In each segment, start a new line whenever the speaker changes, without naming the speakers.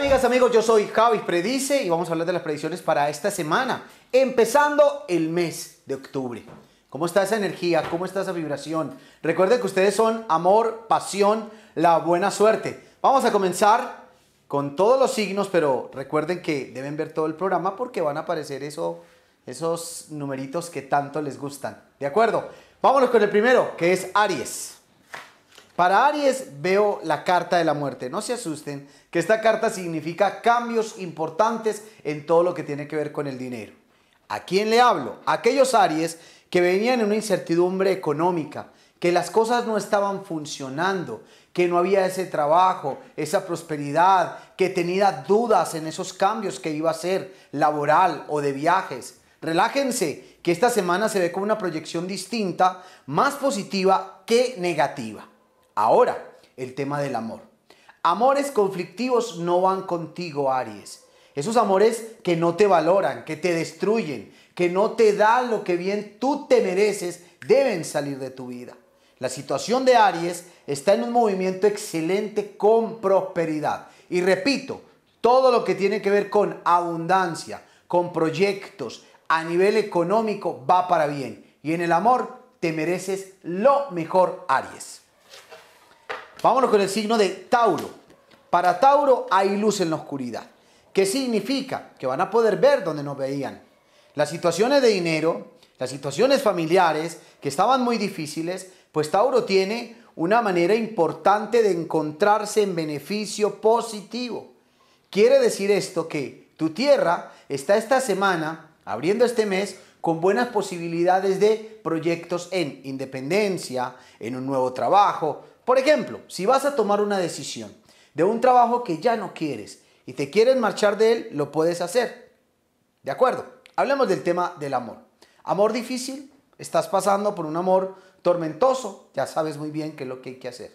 amigas, amigos? Yo soy Javi Predice y vamos a hablar de las predicciones para esta semana, empezando el mes de octubre. ¿Cómo está esa energía? ¿Cómo está esa vibración? Recuerden que ustedes son amor, pasión, la buena suerte. Vamos a comenzar con todos los signos, pero recuerden que deben ver todo el programa porque van a aparecer esos numeritos que tanto les gustan. ¿De acuerdo? Vámonos con el primero, que es Aries. Para Aries veo la carta de la muerte. No se asusten, que esta carta significa cambios importantes en todo lo que tiene que ver con el dinero. ¿A quién le hablo? Aquellos Aries que venían en una incertidumbre económica, que las cosas no estaban funcionando, que no había ese trabajo, esa prosperidad, que tenía dudas en esos cambios que iba a ser laboral o de viajes. Relájense, que esta semana se ve con una proyección distinta, más positiva que negativa. Ahora, el tema del amor. Amores conflictivos no van contigo, Aries. Esos amores que no te valoran, que te destruyen, que no te dan lo que bien tú te mereces, deben salir de tu vida. La situación de Aries está en un movimiento excelente con prosperidad. Y repito, todo lo que tiene que ver con abundancia, con proyectos a nivel económico va para bien. Y en el amor te mereces lo mejor, Aries. Vámonos con el signo de Tauro. Para Tauro hay luz en la oscuridad. ¿Qué significa? Que van a poder ver donde no veían. Las situaciones de dinero, las situaciones familiares que estaban muy difíciles, pues Tauro tiene una manera importante de encontrarse en beneficio positivo. Quiere decir esto que tu tierra está esta semana, abriendo este mes, con buenas posibilidades de proyectos en independencia, en un nuevo trabajo, por ejemplo, si vas a tomar una decisión de un trabajo que ya no quieres y te quieres marchar de él, lo puedes hacer. ¿De acuerdo? Hablemos del tema del amor. Amor difícil, estás pasando por un amor tormentoso, ya sabes muy bien qué es lo que hay que hacer.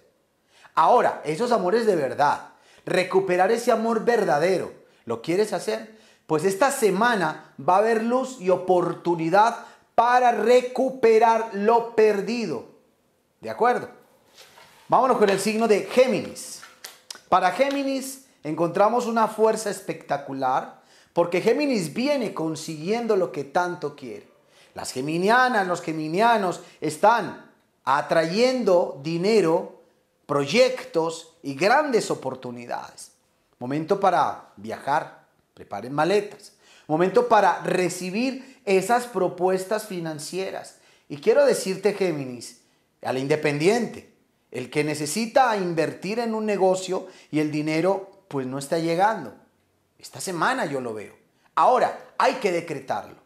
Ahora, esos amores de verdad, recuperar ese amor verdadero, ¿lo quieres hacer? Pues esta semana va a haber luz y oportunidad para recuperar lo perdido. ¿De acuerdo? Vámonos con el signo de Géminis. Para Géminis encontramos una fuerza espectacular porque Géminis viene consiguiendo lo que tanto quiere. Las geminianas, los geminianos están atrayendo dinero, proyectos y grandes oportunidades. Momento para viajar, preparen maletas. Momento para recibir esas propuestas financieras. Y quiero decirte, Géminis, a la independiente, el que necesita invertir en un negocio y el dinero pues no está llegando. Esta semana yo lo veo. Ahora, hay que decretarlo.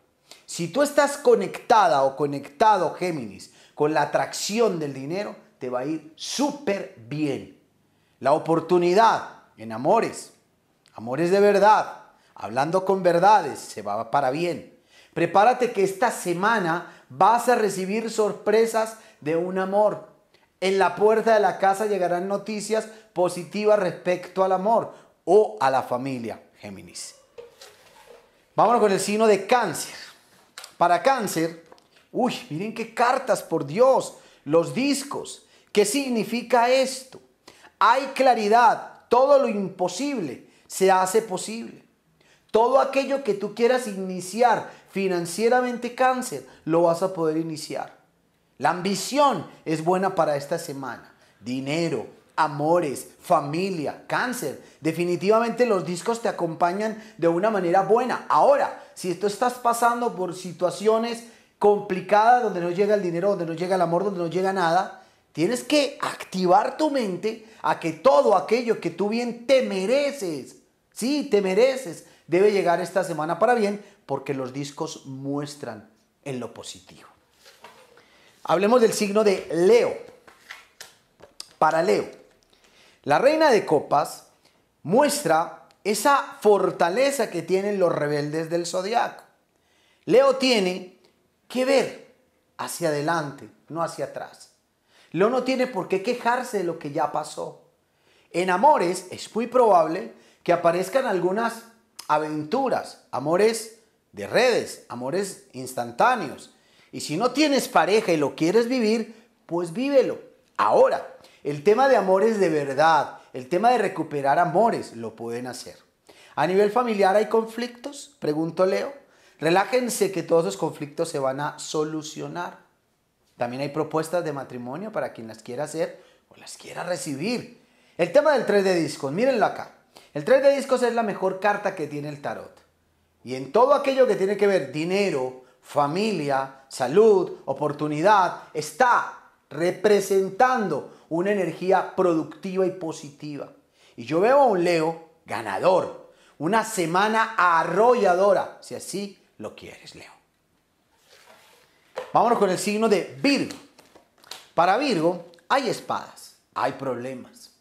Si tú estás conectada o conectado, Géminis, con la atracción del dinero, te va a ir súper bien. La oportunidad en amores, amores de verdad, hablando con verdades, se va para bien. Prepárate que esta semana vas a recibir sorpresas de un amor en la puerta de la casa llegarán noticias positivas respecto al amor o a la familia, Géminis. Vámonos con el signo de cáncer. Para cáncer, uy, miren qué cartas, por Dios, los discos. ¿Qué significa esto? Hay claridad, todo lo imposible se hace posible. Todo aquello que tú quieras iniciar financieramente cáncer, lo vas a poder iniciar. La ambición es buena para esta semana. Dinero, amores, familia, cáncer. Definitivamente los discos te acompañan de una manera buena. Ahora, si tú estás pasando por situaciones complicadas donde no llega el dinero, donde no llega el amor, donde no llega nada, tienes que activar tu mente a que todo aquello que tú bien te mereces, sí, te mereces, debe llegar esta semana para bien porque los discos muestran en lo positivo. Hablemos del signo de Leo. Para Leo, la reina de copas muestra esa fortaleza que tienen los rebeldes del zodiaco. Leo tiene que ver hacia adelante, no hacia atrás. Leo no tiene por qué quejarse de lo que ya pasó. En amores es muy probable que aparezcan algunas aventuras, amores de redes, amores instantáneos, y si no tienes pareja y lo quieres vivir, pues vívelo. Ahora, el tema de amores de verdad, el tema de recuperar amores, lo pueden hacer. A nivel familiar hay conflictos, Pregunto Leo. Relájense que todos esos conflictos se van a solucionar. También hay propuestas de matrimonio para quien las quiera hacer o las quiera recibir. El tema del 3 de discos, mírenlo acá. El 3 de discos es la mejor carta que tiene el tarot. Y en todo aquello que tiene que ver dinero, familia, salud, oportunidad, está representando una energía productiva y positiva. Y yo veo a un Leo ganador, una semana arrolladora, si así lo quieres, Leo. Vámonos con el signo de Virgo. Para Virgo hay espadas, hay problemas.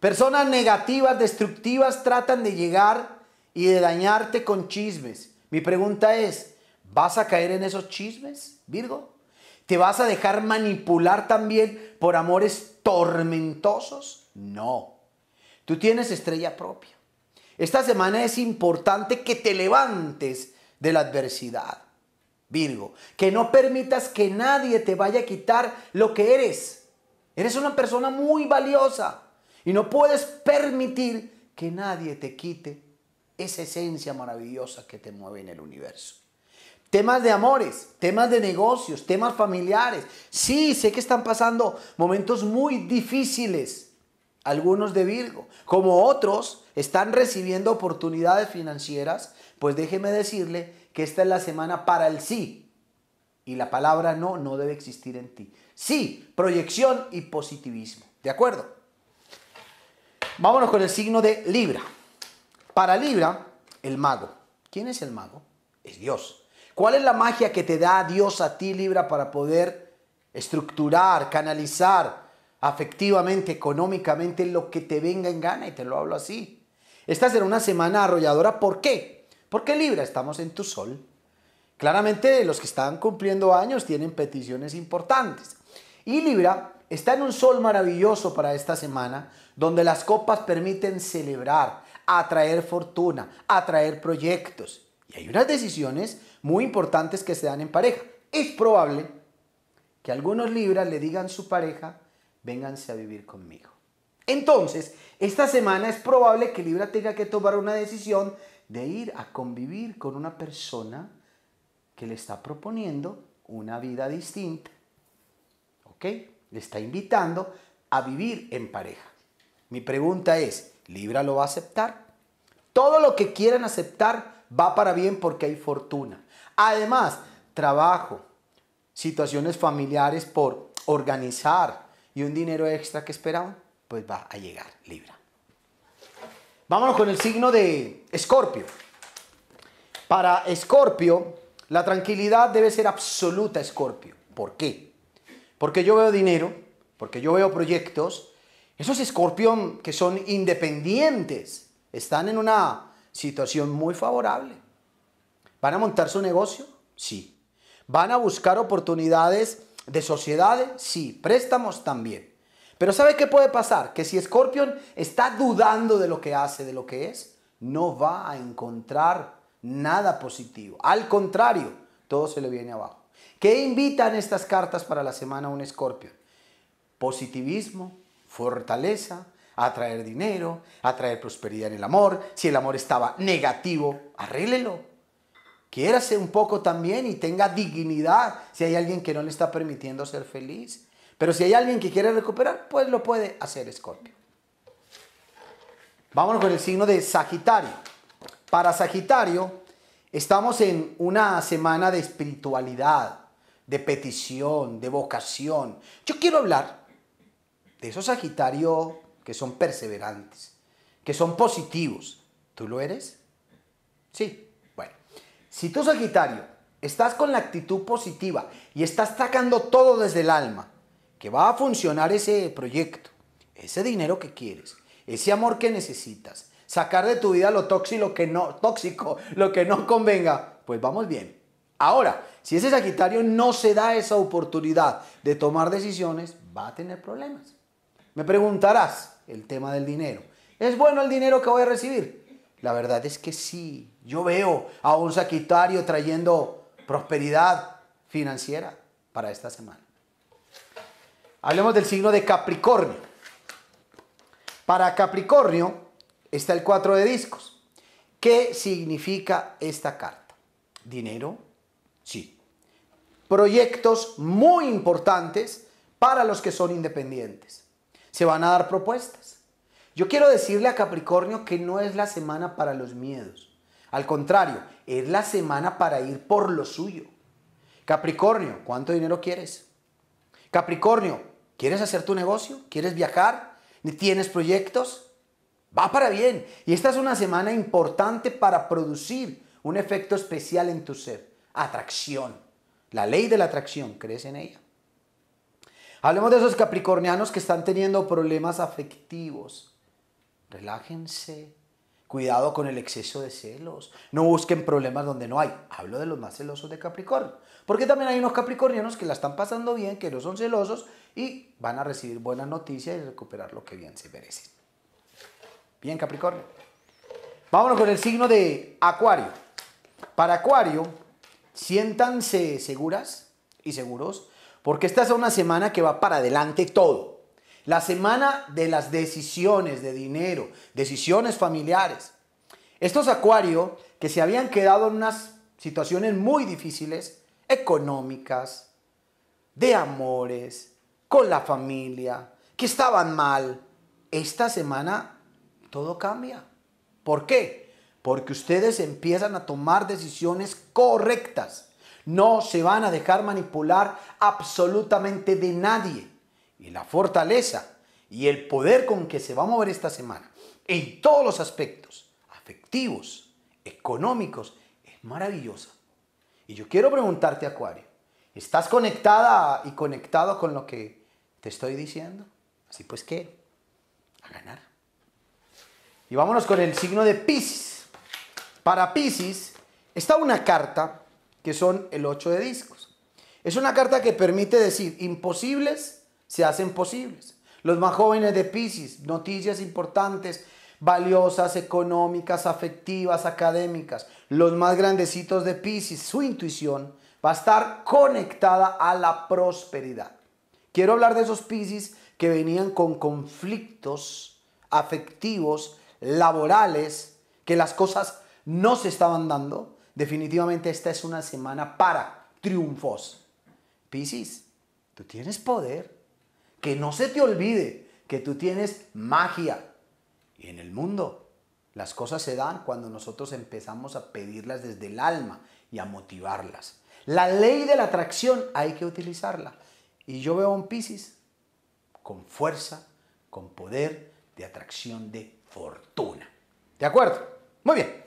Personas negativas, destructivas tratan de llegar y de dañarte con chismes. Mi pregunta es, ¿Vas a caer en esos chismes, Virgo? ¿Te vas a dejar manipular también por amores tormentosos? No. Tú tienes estrella propia. Esta semana es importante que te levantes de la adversidad, Virgo. Que no permitas que nadie te vaya a quitar lo que eres. Eres una persona muy valiosa y no puedes permitir que nadie te quite esa esencia maravillosa que te mueve en el universo temas de amores, temas de negocios, temas familiares. Sí, sé que están pasando momentos muy difíciles, algunos de Virgo, como otros están recibiendo oportunidades financieras, pues déjeme decirle que esta es la semana para el sí. Y la palabra no no debe existir en ti. Sí, proyección y positivismo. ¿De acuerdo? Vámonos con el signo de Libra. Para Libra, el mago. ¿Quién es el mago? Es Dios. ¿Cuál es la magia que te da Dios a ti, Libra, para poder estructurar, canalizar afectivamente, económicamente lo que te venga en gana? Y te lo hablo así. Esta será una semana arrolladora. ¿Por qué? Porque Libra, estamos en tu sol. Claramente los que están cumpliendo años tienen peticiones importantes. Y Libra está en un sol maravilloso para esta semana, donde las copas permiten celebrar, atraer fortuna, atraer proyectos. Y hay unas decisiones muy importantes que se dan en pareja. Es probable que algunos libras le digan a su pareja, vénganse a vivir conmigo. Entonces, esta semana es probable que Libra tenga que tomar una decisión de ir a convivir con una persona que le está proponiendo una vida distinta. ¿Ok? Le está invitando a vivir en pareja. Mi pregunta es, ¿Libra lo va a aceptar? Todo lo que quieran aceptar va para bien porque hay fortuna. Además, trabajo, situaciones familiares por organizar y un dinero extra que esperaban, pues va a llegar Libra. Vámonos con el signo de Escorpio. Para Escorpio, la tranquilidad debe ser absoluta, Escorpio. ¿Por qué? Porque yo veo dinero, porque yo veo proyectos. Esos Escorpio que son independientes, están en una situación muy favorable. ¿Van a montar su negocio? Sí. ¿Van a buscar oportunidades de sociedades? Sí. Préstamos también. Pero ¿sabe qué puede pasar? Que si Scorpion está dudando de lo que hace, de lo que es, no va a encontrar nada positivo. Al contrario, todo se le viene abajo. ¿Qué invitan estas cartas para la semana a un Scorpion? Positivismo, fortaleza, a traer dinero, a traer prosperidad en el amor. Si el amor estaba negativo, arréglelo. Quiérase un poco también y tenga dignidad si hay alguien que no le está permitiendo ser feliz. Pero si hay alguien que quiere recuperar, pues lo puede hacer Escorpio. Vámonos con el signo de Sagitario. Para Sagitario, estamos en una semana de espiritualidad, de petición, de vocación. Yo quiero hablar de eso Sagitario que son perseverantes, que son positivos. ¿Tú lo eres? Sí. Bueno, si tú Sagitario estás con la actitud positiva y estás sacando todo desde el alma, que va a funcionar ese proyecto, ese dinero que quieres, ese amor que necesitas, sacar de tu vida lo tóxico, lo que no, tóxico, lo que no convenga, pues vamos bien. Ahora, si ese Sagitario no se da esa oportunidad de tomar decisiones, va a tener problemas. Me preguntarás, el tema del dinero. ¿Es bueno el dinero que voy a recibir? La verdad es que sí. Yo veo a un sagitario trayendo prosperidad financiera para esta semana. Hablemos del signo de Capricornio. Para Capricornio está el 4 de discos. ¿Qué significa esta carta? Dinero, sí. Proyectos muy importantes para los que son independientes se van a dar propuestas. Yo quiero decirle a Capricornio que no es la semana para los miedos. Al contrario, es la semana para ir por lo suyo. Capricornio, ¿cuánto dinero quieres? Capricornio, ¿quieres hacer tu negocio? ¿Quieres viajar? ¿Tienes proyectos? Va para bien. Y esta es una semana importante para producir un efecto especial en tu ser. Atracción. La ley de la atracción, ¿crees en ella? Hablemos de esos capricornianos que están teniendo problemas afectivos. Relájense. Cuidado con el exceso de celos. No busquen problemas donde no hay. Hablo de los más celosos de Capricornio. Porque también hay unos capricornianos que la están pasando bien, que no son celosos y van a recibir buenas noticias y recuperar lo que bien se merecen. Bien, Capricornio. Vámonos con el signo de Acuario. Para Acuario, siéntanse seguras y seguros porque esta es una semana que va para adelante todo. La semana de las decisiones de dinero, decisiones familiares. Estos acuario que se habían quedado en unas situaciones muy difíciles, económicas, de amores, con la familia, que estaban mal. Esta semana todo cambia. ¿Por qué? Porque ustedes empiezan a tomar decisiones correctas. No se van a dejar manipular absolutamente de nadie. Y la fortaleza y el poder con que se va a mover esta semana en todos los aspectos, afectivos, económicos, es maravillosa. Y yo quiero preguntarte, Acuario, ¿estás conectada y conectado con lo que te estoy diciendo? Así pues ¿qué? a ganar. Y vámonos con el signo de Pisces. Para Pisces está una carta que son el 8 de discos. Es una carta que permite decir, imposibles se hacen posibles. Los más jóvenes de Pisces, noticias importantes, valiosas, económicas, afectivas, académicas. Los más grandecitos de Pisces, su intuición va a estar conectada a la prosperidad. Quiero hablar de esos Pisces que venían con conflictos afectivos, laborales, que las cosas no se estaban dando, Definitivamente esta es una semana para triunfos. Piscis, tú tienes poder. Que no se te olvide que tú tienes magia. Y en el mundo las cosas se dan cuando nosotros empezamos a pedirlas desde el alma y a motivarlas. La ley de la atracción hay que utilizarla. Y yo veo a un Piscis con fuerza, con poder de atracción de fortuna. ¿De acuerdo? Muy bien.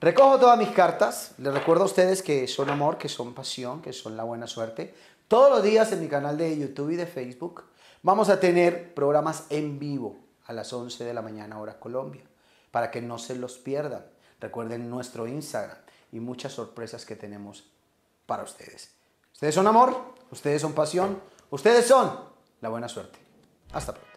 Recojo todas mis cartas. Les recuerdo a ustedes que son amor, que son pasión, que son la buena suerte. Todos los días en mi canal de YouTube y de Facebook vamos a tener programas en vivo a las 11 de la mañana hora Colombia para que no se los pierdan. Recuerden nuestro Instagram y muchas sorpresas que tenemos para ustedes. Ustedes son amor, ustedes son pasión, ustedes son la buena suerte. Hasta pronto.